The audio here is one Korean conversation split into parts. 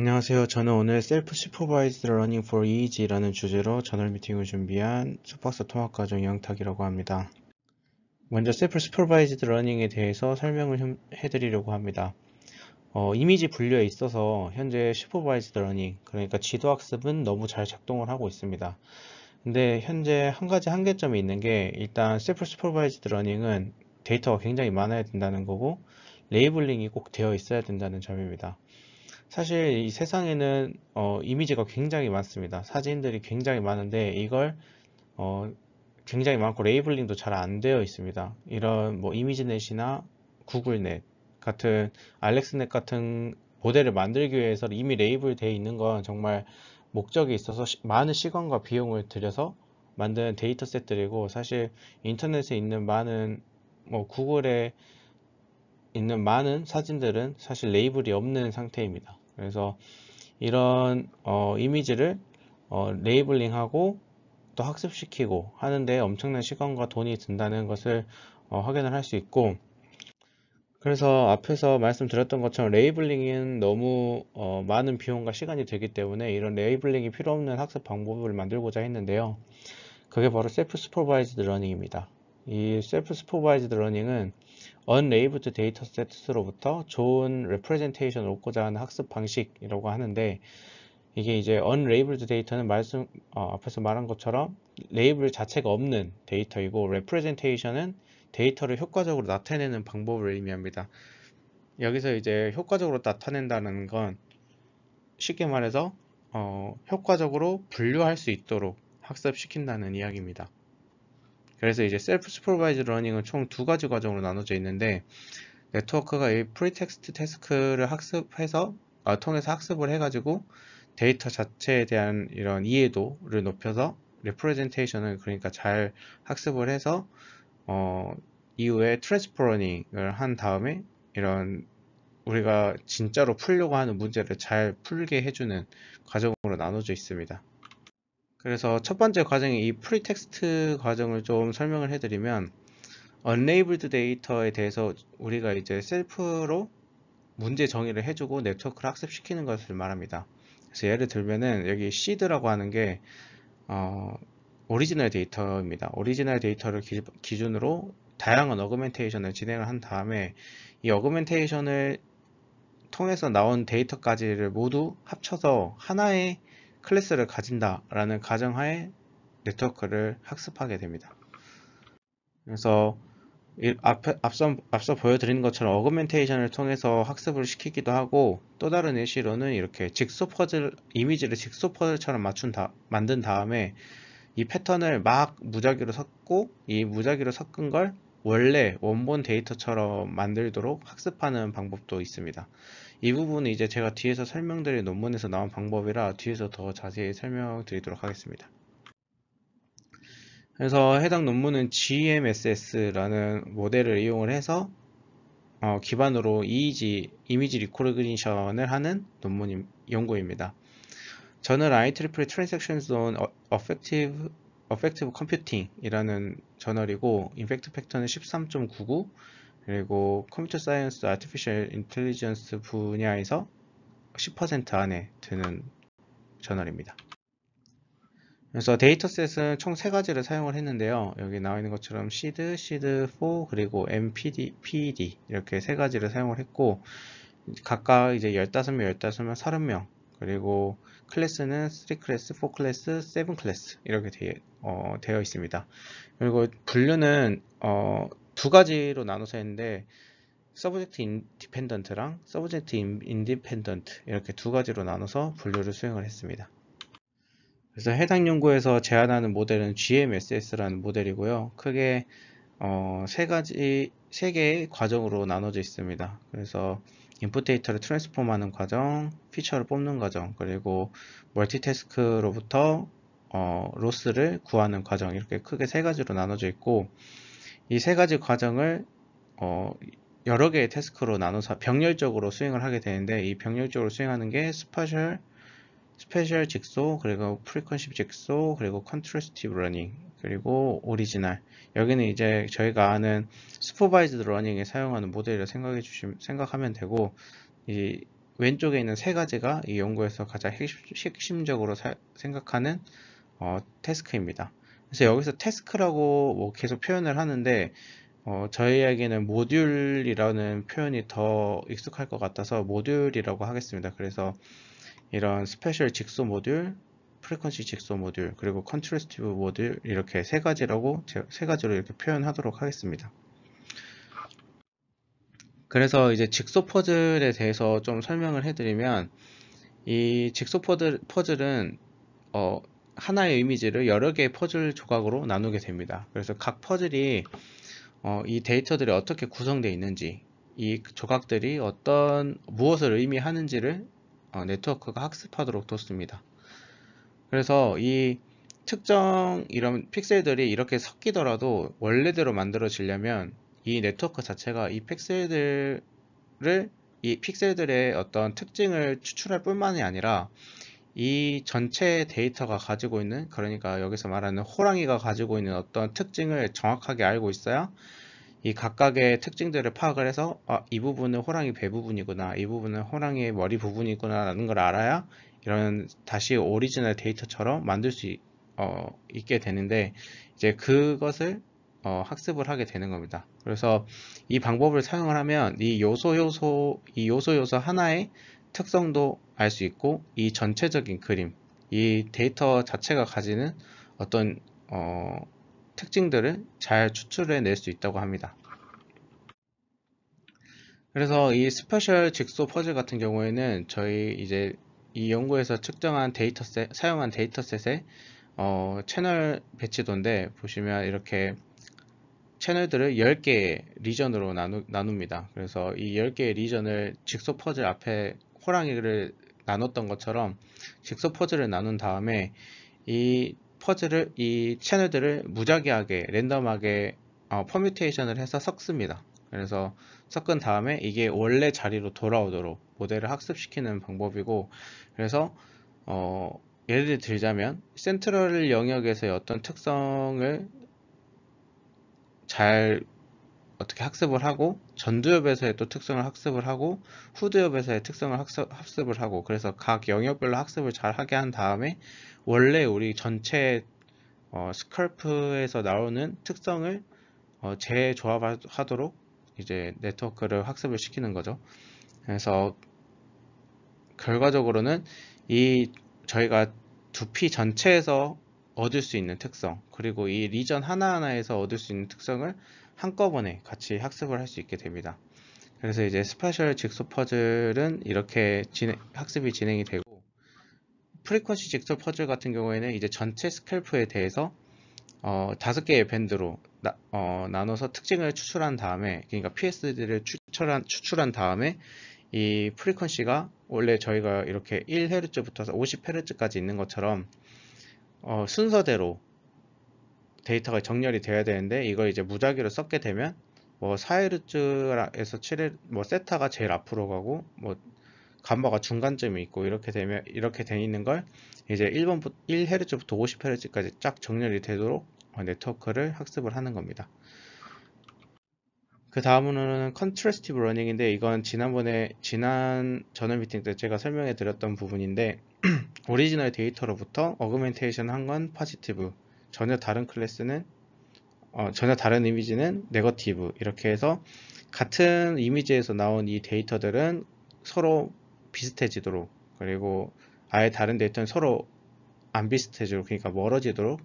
안녕하세요. 저는 오늘 셀프 슈퍼바이즈드 러닝 f EEG라는 주제로 저널 미팅을 준비한 숙박사 통합 과정 영탁이라고 합니다. 먼저 셀프 슈퍼바이즈드 러닝에 대해서 설명을 해드리려고 합니다. 어, 이미지 분류에 있어서 현재 슈퍼바이즈드 러닝, 그러니까 지도학습은 너무 잘 작동을 하고 있습니다. 근데 현재 한 가지 한계점이 있는 게 일단 셀프 슈퍼바이즈드 러닝은 데이터가 굉장히 많아야 된다는 거고 레이블링이 꼭 되어 있어야 된다는 점입니다. 사실 이 세상에는 어, 이미지가 굉장히 많습니다. 사진들이 굉장히 많은데 이걸 어, 굉장히 많고 레이블링도 잘 안 되어 있습니다. 이런 뭐 이미지넷이나 구글넷 같은 알렉스넷 같은 모델을 만들기 위해서 이미 레이블 되어 있는 건 정말 목적이 있어서 많은 시간과 비용을 들여서 만든 데이터 셋들이고 사실 인터넷에 있는 많은 뭐 구글에 있는 많은 사진들은 사실 레이블이 없는 상태입니다. 그래서 이런 어, 이미지를 어, 레이블링하고 또 학습시키고 하는데 엄청난 시간과 돈이 든다는 것을 어, 확인을 할 수 있고 그래서 앞에서 말씀드렸던 것처럼 레이블링은 너무 어, 많은 비용과 시간이 되기 때문에 이런 레이블링이 필요 없는 학습 방법을 만들고자 했는데요. 그게 바로 셀프 스포바이즈드 러닝입니다. 이 셀프 스포바이즈드 러닝은 언레이브드 데이터 세트로부터 좋은 레프레젠테이션을 얻고자 하는 학습 방식이라고 하는데 이게 이제 언레이블드 데이터는 말씀 어, 앞에서 말한 것처럼 레이블 자체가 없는 데이터이고 레프레젠테이션은 데이터를 효과적으로 나타내는 방법을 의미합니다. 여기서 이제 효과적으로 나타낸다는 건 쉽게 말해서 어, 효과적으로 분류할 수 있도록 학습시킨다는 이야기입니다. 그래서 이제 셀프 슈퍼바이즈 러닝은 총 두 가지 과정으로 나눠져 있는데 네트워크가 이 프리텍스트 태스크를 학습해서 아, 통해서 학습을 해가지고 데이터 자체에 대한 이런 이해도를 높여서 리프레젠테이션을 그러니까 잘 학습을 해서 어, 이후에 트랜스포러닝을 한 다음에 이런 우리가 진짜로 풀려고 하는 문제를 잘 풀게 해주는 과정으로 나눠져 있습니다. 그래서 첫 번째 과정이 이 프리텍스트 과정을 좀 설명을 해드리면 unlabeled 데이터에 대해서 우리가 이제 셀프로 문제 정의를 해주고 네트워크를 학습시키는 것을 말합니다. 그래서 예를 들면은 여기 seed라고 하는 게 어, 오리지널 데이터입니다. 오리지널 데이터를 기, 준으로 다양한 어그멘테이션을 진행을 한 다음에 이 어그멘테이션을 통해서 나온 데이터까지를 모두 합쳐서 하나의 클래스를 가진다라는 가정하에 네트워크를 학습하게 됩니다. 그래서 앞, 앞서, 앞서 보여드린 것처럼 어그멘테이션을 통해서 학습을 시키기도 하고 또 다른 예시로는 이렇게 직소 퍼즐 이미지를 직소 퍼즐처럼 맞춘 다, 만든 다음에 이 패턴을 막 무작위로 섞고 이 무작위로 섞은 걸 원래 원본 데이터처럼 만들도록 학습하는 방법도 있습니다. 이 부분은 이제 제가 뒤에서 설명드릴 논문에서 나온 방법이라 뒤에서 더 자세히 설명드리도록 하겠습니다. 그래서 해당 논문은 GMSS라는 모델을 이용을 해서 어, 기반으로 EEG, 이미지 리코그니션을 하는 논문 연구입니다. 저는 IEEE Transactions on Affective, Affective Computing이라는 저널이고 인펙트 팩터는 13.99, 그리고 컴퓨터 사이언스, 아티피셜 인텔리전스 분야에서 10% 안에 드는 저널입니다. 그래서 데이터셋은 총 세 가지를 사용을 했는데요. 여기 나와 있는 것처럼 시드, 시드4 그리고 MPD, PED 이렇게 세 가지를 사용을 했고 각각 이제 15명, 15명, 30명 그리고 클래스는 3 클래스, 4 클래스, 7 클래스 이렇게 되, 어, 되어 있습니다. 그리고 분류는 어, 두 가지로 나눠서 했는데 서브젝트 인디펜던트랑 서브젝트 인디펜던트 이렇게 두 가지로 나눠서 분류를 수행을 했습니다. 그래서 해당 연구에서 제안하는 모델은 GMSS라는 모델이고요. 크게 어, 세 가지 세 개의 과정으로 나눠져 있습니다. 그래서 인풋 데이터를 트랜스폼하는 과정, 피처를 뽑는 과정, 그리고 멀티태스크로부터 어, 로스를 구하는 과정 이렇게 크게 세 가지로 나눠져 있고 이세 가지 과정을 어, 여러 개의 태스크로 나눠서 병렬적으로 수행을 하게 되는데 이 병렬적으로 수행하는 게 스페셜 스페셜 직소 그리고 프리퀀시 직소 그리고 컨트롤스티브 러닝 그리고 오리지널 여기는 이제 저희가 아는 스포바이즈드 러닝에 사용하는 모델이라 생각해 주시면 생각하면 되고 이 왼쪽에 있는 세 가지가 이 연구에서 가장 핵심, 적으로 생각하는 어, 태스크입니다. 그래서 여기서 태스크라고 뭐 계속 표현을 하는데 어, 저희에게는 모듈이라는 표현이 더 익숙할 것 같아서 모듈이라고 하겠습니다. 그래서 이런 스페셜 직소 모듈, 프리퀀시 직소 모듈, 그리고 컨트레스티브 모듈 이렇게 세 가지라고 세 가지로 이렇게 표현하도록 하겠습니다. 그래서 이제 직소 퍼즐에 대해서 좀 설명을 해드리면 이 직소 퍼즐, 퍼즐은 어, 하나의 이미지를 여러 개의 퍼즐 조각으로 나누게 됩니다. 그래서 각 퍼즐이 어, 이 데이터들이 어떻게 구성되어 있는지 이 조각들이 어떤 무엇을 의미하는지를 어, 네트워크가 학습하도록 뒀습니다. 그래서 이 특정 이런 픽셀들이 이렇게 섞이더라도 원래대로 만들어지려면 이 네트워크 자체가 이 픽셀들을 이 픽셀들의 어떤 특징을 추출할 뿐만이 아니라 이 전체 데이터가 가지고 있는 그러니까 여기서 말하는 호랑이가 가지고 있는 어떤 특징을 정확하게 알고 있어야 이 각각의 특징들을 파악을 해서 아, 이 부분은 호랑이 배 부분이구나 이 부분은 호랑이의 머리 부분이구나 라는 걸 알아야 이런 다시 오리지널 데이터처럼 만들 수 있, 어, 있게 되는데 이제 그것을 어, 학습을 하게 되는 겁니다. 그래서 이 방법을 사용을 하면 이 요소 요소 이 요소 요소 하나의 특성도 알수 있고 이 전체적인 그림, 이 데이터 자체가 가지는 어떤 어, 특징들을 잘 추출해낼 수 있다고 합니다. 그래서 이 스페셜 직소 퍼즐 같은 경우에는 저희 이제 이 연구에서 측정한 데이터셋, 사용한 데이터셋의 어, 채널 배치도인데 보시면 이렇게 채널들을 10개의 리전으로 나누, 납니다 그래서 이 10개의 리전을 직소 퍼즐 앞에 호랑이를 나눴던 것처럼 직소 퍼즐을 나눈 다음에 이 퍼즐을 이 채널들을 무작위하게 랜덤하게 어, 퍼뮤테이션을 해서 섞습니다. 그래서 섞은 다음에 이게 원래 자리로 돌아오도록 모델을 학습시키는 방법이고 그래서 어, 예를 들자면 센트럴 영역에서의 어떤 특성을 잘 어떻게 학습을 하고 전두엽에서의 또 특성을 학습을 하고 후두엽에서의 특성을 학습, 학습을 하고 그래서 각 영역별로 학습을 잘 하게 한 다음에 원래 우리 전체 어, 스컬프에서 나오는 특성을 어, 재조합하도록 이제 네트워크를 학습을 시키는 거죠. 그래서 결과적으로는 이 저희가 두피 전체에서 얻을 수 있는 특성 그리고 이 리전 하나하나에서 얻을 수 있는 특성을 한꺼번에 같이 학습을 할 수 있게 됩니다. 그래서 이제 스파셜 직소 퍼즐은 이렇게 진행, 학습이 진행이 되고 프리퀀시 직소 퍼즐 같은 경우에는 이제 전체 스캘프에 대해서 어, 5개의 밴드로 나, 어, 나눠서 특징을 추출한 다음에 그러니까 PSD를 추출한, 추출한 다음에 이 프리퀀시가 원래 저희가 이렇게 1Hz부터 50Hz까지 있는 것처럼 어, 순서대로 데이터가 정렬이 돼야 되는데 이걸 이제 무작위로 썼게 되면 뭐 4헤르츠에서 7일 뭐 세타가 제일 앞으로 가고 뭐 감마가 중간점이 있고 이렇게 되면 이렇게 돼 있는 걸 이제 1번부터 1헤르츠부터 50헤르츠까지 쫙 정렬이 되도록 네트워크를 학습을 하는 겁니다. 그 다음으로는 컨트레스티브 러닝인데 이건 지난번에 지난 전원 미팅 때 제가 설명해 드렸던 부분인데 오리지널 데이터로부터 어그멘테이션 한건 파지티브 전혀 다른 클래스는 어, 전혀 다른 이미지는 네거티브 이렇게 해서 같은 이미지에서 나온 이 데이터들은 서로 비슷해지도록 그리고 아예 다른 데이터는 서로 안 비슷해지도록 그러니까 멀어지도록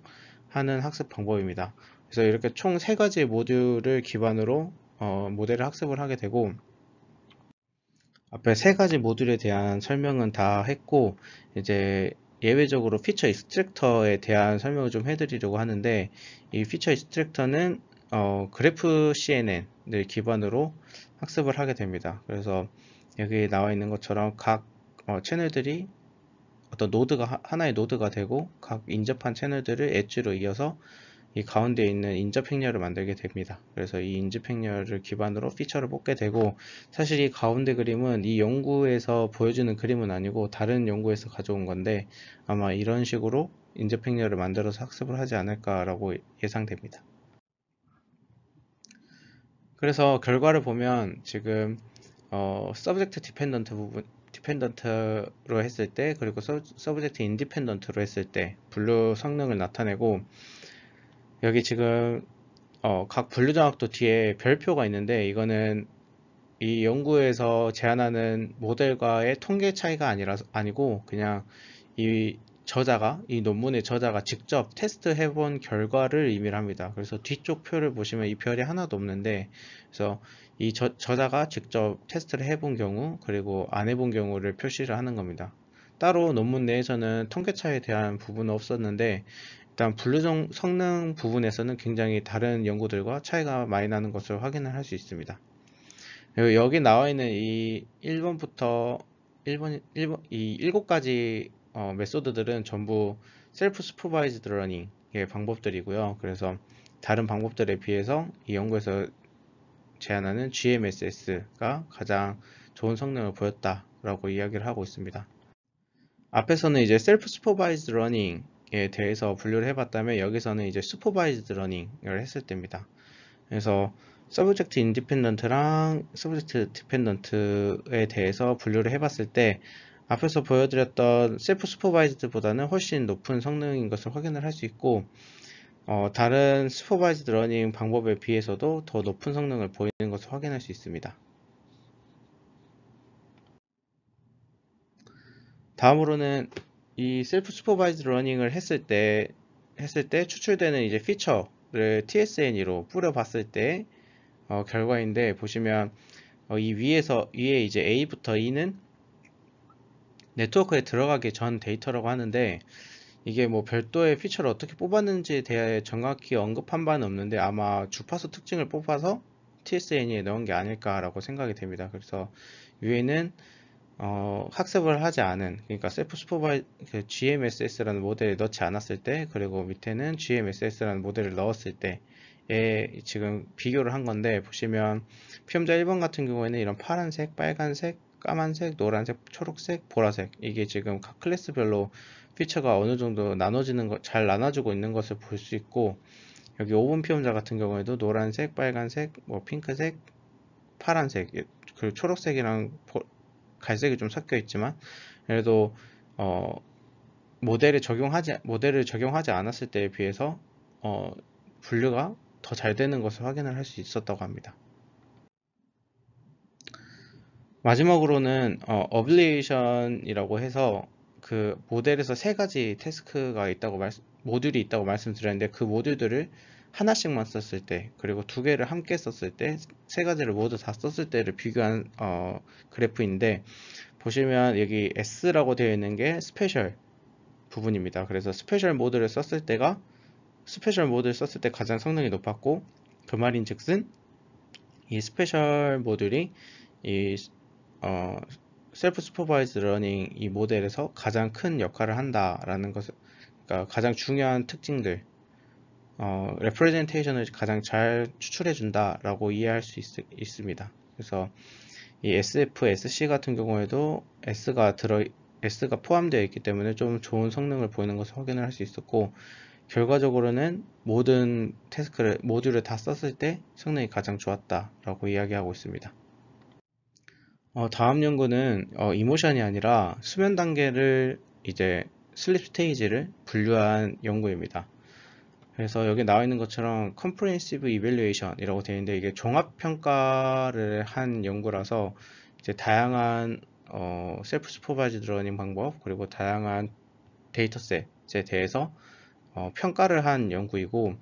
하는 학습 방법입니다. 그래서 이렇게 총 세 가지 모듈을 기반으로 어, 모델을 학습을 하게 되고 앞에 세 가지 모듈에 대한 설명은 다 했고 이제 예외적으로 피처 익스트랙터에 대한 설명을 좀 해드리려고 하는데 이 피처 익스트랙터는 어, 그래프 CNN을 기반으로 학습을 하게 됩니다. 그래서 여기 에 나와 있는 것처럼 각 어, 채널들이 어떤 노드가 하나의 노드가 되고 각 인접한 채널들을 엣지로 이어서 이 가운데 있는 인접행렬을 만들게 됩니다. 그래서 이 인접행렬을 기반으로 피처를 뽑게 되고 사실 이 가운데 그림은 이 연구에서 보여주는 그림은 아니고 다른 연구에서 가져온 건데 아마 이런 식으로 인접행렬을 만들어서 학습을 하지 않을까라고 예상됩니다. 그래서 결과를 보면 지금 어, 서브젝트 디펜던트 부분 디펜던트로 했을 때 그리고 서브젝트 인디펜던트로 했을 때 블루 성능을 나타내고 여기 지금 어, 각 분류장학도 뒤에 별표가 있는데 이거는 이 연구에서 제안하는 모델과의 통계 차이가 아니라 아니고 그냥 이 저자가 이 논문의 저자가 직접 테스트해 본 결과를 의미합니다. 그래서 뒤쪽 표를 보시면 이 별이 하나도 없는데 그래서 이 저, 저자가 직접 테스트를 해본 경우 그리고 안 해본 경우를 표시를 하는 겁니다. 따로 논문 내에서는 통계 차에 대한 부분은 없었는데 일단 분류 종 성능 부분에서는 굉장히 다른 연구들과 차이가 많이 나는 것을 확인을 할 수 있습니다. 그리고 여기 나와 있는 이 1번부터 1번, 1번 이 7가지 어, 메소드들은 전부 셀프 스포바이즈드 러닝의 방법들이고요. 그래서 다른 방법들에 비해서 이 연구에서 제안하는 GMSS가 가장 좋은 성능을 보였다라고 이야기를 하고 있습니다. 앞에서는 이제 셀프 스포바이즈 드 러닝 에 대해서 분류를 해봤다면 여기서는 이제 슈퍼바이즈드 러닝을 했을 때입니다. 그래서 서브젝트 인디펜던트랑 서브젝트 디펜던트에 대해서 분류를 해봤을 때 앞에서 보여드렸던 셀프 슈퍼바이즈드보다는 훨씬 높은 성능인 것을 확인을 할 수 있고 어, 다른 슈퍼바이즈드 러닝 방법에 비해서도 더 높은 성능을 보이는 것을 확인할 수 있습니다. 다음으로는 이 셀프 슈퍼바이즈 러닝을 했을 때 했을 때 추출되는 이제 피처를 TSN이로 뿌려봤을 때 어, 결과인데 보시면 어, 이 위에서 위에 이제 A부터 E는 네트워크에 들어가기 전 데이터라고 하는데 이게 뭐 별도의 피처를 어떻게 뽑았는지에 대해 정확히 언급한 바는 없는데 아마 주파수 특징을 뽑아서 TSN에 넣은 게 아닐까라고 생각이 됩니다. 그래서 위에는 어, 학습을 하지 않은 그러니까 셀프 슈퍼바이 그 GMSS라는 모델을 넣지 않았을 때 그리고 밑에는 GMSS라는 모델을 넣었을 때에 지금 비교를 한 건데 보시면 피험자 1번 같은 경우에는 이런 파란색, 빨간색, 까만색, 노란색, 초록색, 보라색 이게 지금 각 클래스별로 피처가 어느 정도 나눠지는 거, 잘나눠지고 있는 것을 볼 수 있고 여기 5번 피험자 같은 경우에도 노란색, 빨간색, 뭐 핑크색, 파란색, 그리고 초록색이랑 갈색이 좀 섞여 있지만 그래도 어, 모델을 적용하지 모델을 적용하지 않았을 때에 비해서 어, 분류가 더 잘 되는 것을 확인을 할 수 있었다고 합니다. 마지막으로는 어, 어블리에이션이라고 해서 그 모델에서 세 가지 태스크가 있다고 말 모듈이 있다고 말씀드렸는데 그 모듈들을 하나씩만 썼을 때 그리고 두 개를 함께 썼을 때 세 가지를 모두 다 썼을 때를 비교한 어, 그래프인데 보시면 여기 S라고 되어 있는 게 스페셜 부분입니다. 그래서 스페셜 모드를 썼을 때가 스페셜 모드를 썼을 때 가장 성능이 높았고 그 말인 즉슨 이 스페셜 모듈이 이 어, 셀프 스포바이즈 러닝 이 모델에서 가장 큰 역할을 한다라는 것을 그러니까 가장 중요한 특징들 어, 레프레젠테이션을 가장 잘 추출해 준다라고 이해할 수 있, 습니다 그래서 이 SF, SC 같은 경우에도 S가 들어 S가 포함되어 있기 때문에 좀 좋은 성능을 보이는 것을 확인을 할 수 있었고 결과적으로는 모든 테스크를 모듈을 다 썼을 때 성능이 가장 좋았다라고 이야기하고 있습니다. 어, 다음 연구는 어, 이모션이 아니라 수면 단계를 이제 슬립 스테이지를 분류한 연구입니다. 그래서 여기 나와 있는 것처럼 comprehensive evaluation 이라고 되어 있는데 이게 종합평가를 한 연구라서 이제 다양한 어, 셀프 스포바이즈 러닝 방법 그리고 다양한 데이터셋에 대해서 어, 평가를 한 연구이고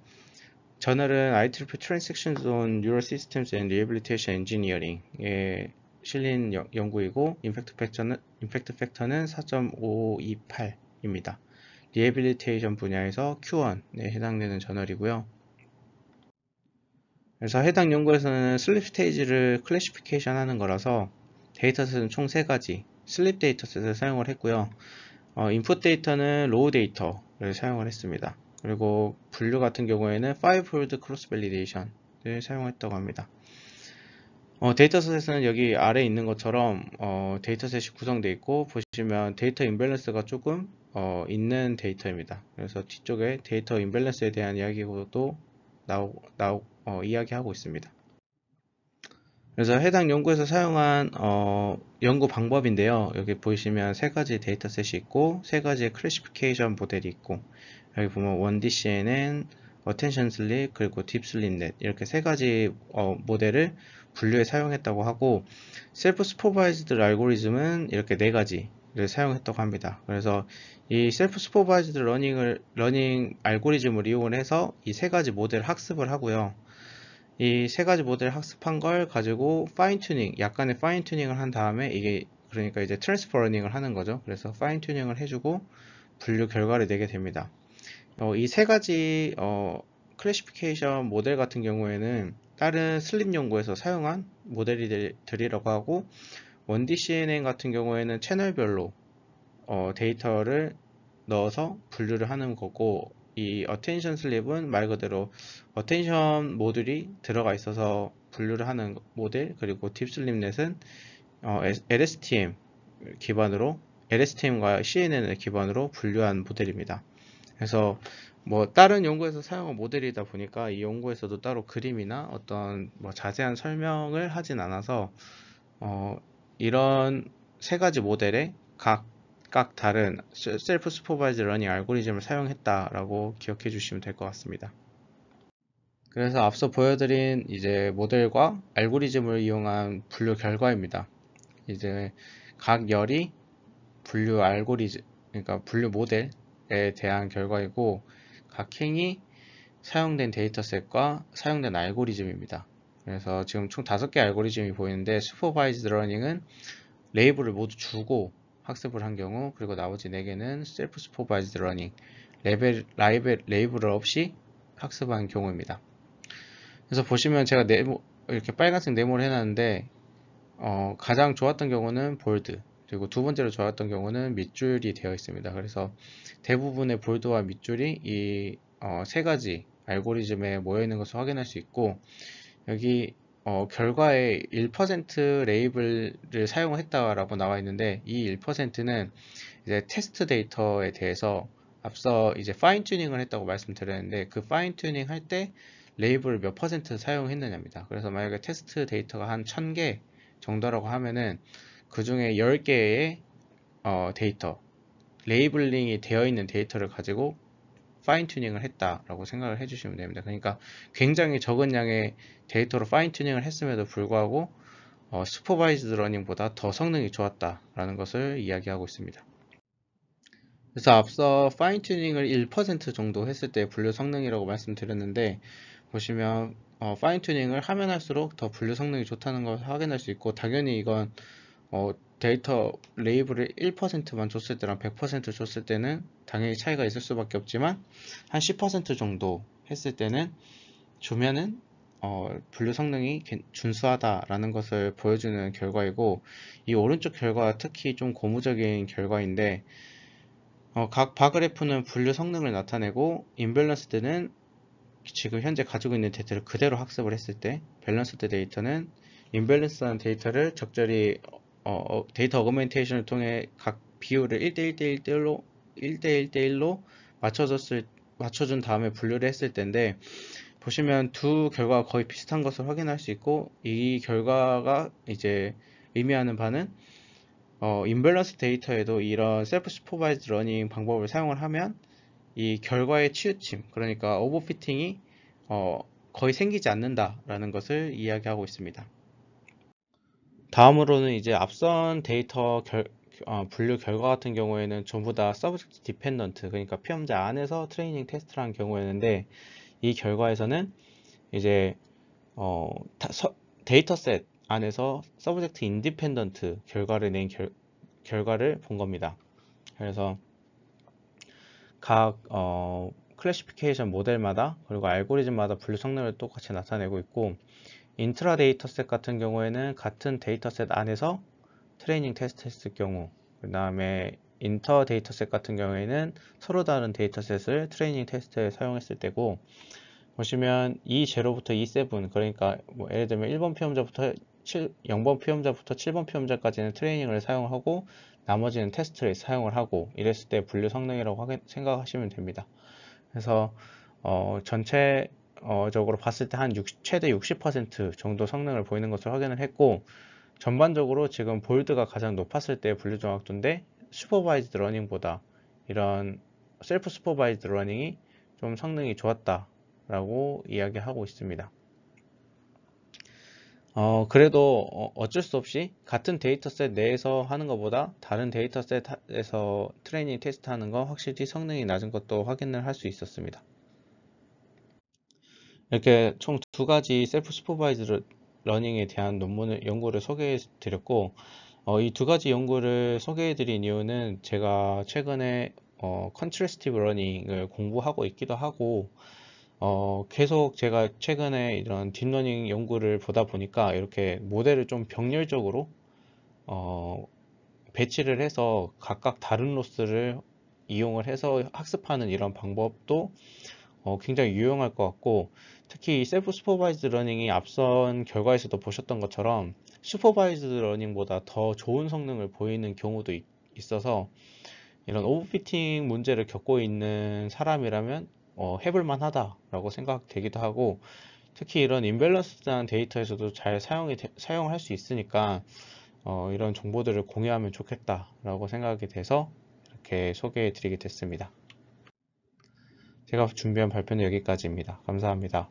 저널은 IEEE Transactions on Neural Systems and Rehabilitation Engineering에 실린 연구이고 임팩트 팩터는 임팩트 팩터는 4.528입니다. 리에빌리테이션 분야에서 Q1에 해당되는 저널이고요. 그래서 해당 연구에서는 슬립 스테이지를 클래시피케이션 하는 거라서 데이터셋은 총 3가지 슬립 데이터셋을 사용을 했고요. 어, 인풋 데이터는 로우 데이터를 사용을 했습니다. 그리고 분류 같은 경우에는 5폴드 크로스 밸리데이션을 사용했다고 합니다. 어, 데이터셋에서는 여기 아래 있는 것처럼 어, 데이터셋이 구성되어 있고 보시면 데이터 인밸런스가 조금 어, 있는 데이터입니다. 그래서 뒤쪽에 데이터 임밸런스에 대한 이야기도 나오, 나오, 어, 이야기하고 있습니다. 그래서 해당 연구에서 사용한 어, 연구 방법인데요. 여기 보시면 세 가지 데이터셋이 있고 세 가지의 클래시피케이션 모델이 있고 여기 보면 원디CNN, Sleep, 그리고 Deep Sleep Net 이렇게 세 가지 어, 모델을 분류에 사용했다고 하고 Self-Supervised a l g o r i t h m 은 이렇게 네 가지 사용했다고 합니다. 그래서 이 셀프 슈퍼바이즈드 러닝을 러닝 알고리즘을 이용해서 이 세 가지 모델 학습을 하고요. 이 세 가지 모델 학습한 걸 가지고 파인 튜닝, 약간의 파인 튜닝을 한 다음에 이게 그러니까 이제 트랜스퍼 러닝을 하는 거죠. 그래서 파인 튜닝을 해주고 분류 결과를 내게 됩니다. 어, 이세 가지 어, 클래시피케이션 모델 같은 경우에는 다른 슬립 연구에서 사용한 모델들이라고 이 하고 원디 CNN 같은 경우에는 채널별로 어, 데이터를 넣어서 분류를 하는 거고 이 어텐션 슬립은말 그대로 어텐션 모듈이 들어가 있어서 분류를 하는 모델 그리고 딥슬립넷은 어, LSTM 기반으로 LSTM과 CNN을 기반으로 분류한 모델입니다. 그래서 뭐 다른 연구에서 사용한 모델이다 보니까 이 연구에서도 따로 그림이나 어떤 뭐 자세한 설명을 하진 않아서 어, 이런 세 가지 모델에 각각 다른 셀프 스포바이즈 러닝 알고리즘을 사용했다라고 기억해 주시면 될 것 같습니다. 그래서 앞서 보여드린 이제 모델과 알고리즘을 이용한 분류 결과입니다. 이제 각 열이 분류 알고리즘, 그러니까 분류 모델에 대한 결과이고 각 행이 사용된 데이터셋과 사용된 알고리즘입니다. 그래서 지금 총 다섯 개 알고리즘이 보이는데 슈퍼바이즈 러닝은 레이블을 모두 주고 학습을 한 경우 그리고 나머지 네개는 셀프 슈퍼바이즈 러닝 레벨, 라이벨, 레이블 을 없이 학습한 경우입니다. 그래서 보시면 제가 네모, 이렇게 빨간색 네모를 해놨는데 어, 가장 좋았던 경우는 볼드 그리고 두 번째로 좋았던 경우는 밑줄이 되어 있습니다. 그래서 대부분의 볼드와 밑줄이 이세 어, 가지 알고리즘에 모여 있는 것을 확인할 수 있고 여기 어, 결과에 1% 레이블을 사용했다라고 나와 있는데 이 1%는 이제 테스트 데이터에 대해서 앞서 이제 파인 튜닝을 했다고 말씀드렸는데 그 파인 튜닝 할 때 레이블을 몇 퍼센트 사용했느냐입니다. 그래서 만약에 테스트 데이터가 한 1000개 정도라고 하면은 그 중에 10개의 어, 데이터 레이블링이 되어 있는 데이터를 가지고 파인 튜닝을 했다라고 생각을 해주시면 됩니다. 그러니까 굉장히 적은 양의 데이터로 파인 튜닝을 했음에도 불구하고 어, 슈퍼바이즈드 러닝보다 더 성능이 좋았다라는 것을 이야기하고 있습니다. 그래서 앞서 파인 튜닝을 1% 정도 했을 때 분류 성능이라고 말씀드렸는데 보시면 어, 파인 튜닝을 하면 할수록 더 분류 성능이 좋다는 것을 확인할 수 있고 당연히 이건 어, 데이터 레이블을 1%만 줬을 때랑 100% 줬을 때는 당연히 차이가 있을 수밖에 없지만 한 10% 정도 했을 때는 주면은 어, 분류 성능이 준수하다라는 것을 보여주는 결과이고 이 오른쪽 결과가 특히 좀 고무적인 결과인데 어, 각 바그래프는 분류 성능을 나타내고 인밸런스 때는 지금 현재 가지고 있는 데이터를 그대로 학습을 했을 때 밸런스드 데이터는 인밸런스한 데이터를 적절히 어, 어, 데이터 어그멘테이션을 통해 각 비율을 1대1대1대1로 1대1대1로 맞춰졌을 맞춰준 다음에 분류를 했을 텐데 보시면 두 결과가 거의 비슷한 것을 확인할 수 있고 이 결과가 이제 의미하는 바는 어, 인밸런스 데이터에도 이런 셀프 슈퍼바이즈 러닝 방법을 사용을 하면 이 결과의 치우침 그러니까 오버피팅이 어, 거의 생기지 않는다라는 것을 이야기하고 있습니다. 다음으로는 이제 앞선 데이터 결, 어, 분류 결과 같은 경우에는 전부 다 서브젝트 디펜던트 그러니까 피험자 안에서 트레이닝 테스트를 한 경우였는데 이 결과에서는 이제 어, 다, 서, 데이터셋 안에서 서브젝트 인디펜던트 결과를 낸 결, 결과를 본 겁니다. 그래서 각 어, 클래시피케이션 모델마다 그리고 알고리즘마다 분류 성능을 똑같이 나타내고 있고 인트라 데이터셋 같은 경우에는 같은 데이터셋 안에서 트레이닝 테스트 했을 경우 그 다음에 인터 데이터셋 같은 경우에는 서로 다른 데이터셋을 트레이닝 테스트에 사용했을 때고 보시면 E0부터 E7 그러니까 뭐 예를 들면 1번 피험자부터 7, 0번 피험자부터 7번 피험자까지는 트레이닝을 사용하고 나머지는 테스트를 사용을 하고 이랬을 때 분류 성능이라고 생각하시면 됩니다. 그래서 어, 전체 적으로 봤을 때 한 최대 60% 정도 성능을 보이는 것을 확인을 했고 전반적으로 지금 볼드가 가장 높았을 때 분류정확도인데 슈퍼바이즈드 러닝보다 이런 셀프 슈퍼바이즈드 러닝이 좀 성능이 좋았다 라고 이야기하고 있습니다 어, 그래도 어, 어쩔 수 없이 같은 데이터셋 내에서 하는 것보다 다른 데이터셋에서 트레이닝 테스트 하는 건 확실히 성능이 낮은 것도 확인을 할 수 있었습니다 이렇게 총 두 가지 셀프 슈퍼바이즈 러닝에 대한 논문을 연구를 소개해 드렸고 어, 이 두 가지 연구를 소개해 드린 이유는 제가 최근에 어, 컨트레스티브 러닝을 공부하고 있기도 하고 어, 계속 제가 최근에 이런 딥러닝 연구를 보다 보니까 이렇게 모델을 좀 병렬적으로 어, 배치를 해서 각각 다른 로스를 이용을 해서 학습하는 이런 방법도 어, 굉장히 유용할 것 같고 특히 셀프 슈퍼바이즈 러닝이 앞선 결과에서도 보셨던 것처럼 슈퍼바이즈 러닝보다 더 좋은 성능을 보이는 경우도 있, 어서 이런 오버피팅 문제를 겪고 있는 사람이라면 어, 해볼만 하다라고 생각되기도 하고 특히 이런 인밸런스한 데이터에서도 잘 사용이 사용할 수 있으니까 어, 이런 정보들을 공유하면 좋겠다라고 생각이 돼서 이렇게 소개해 드리게 됐습니다. 제가 준비한 발표는 여기까지입니다. 감사합니다.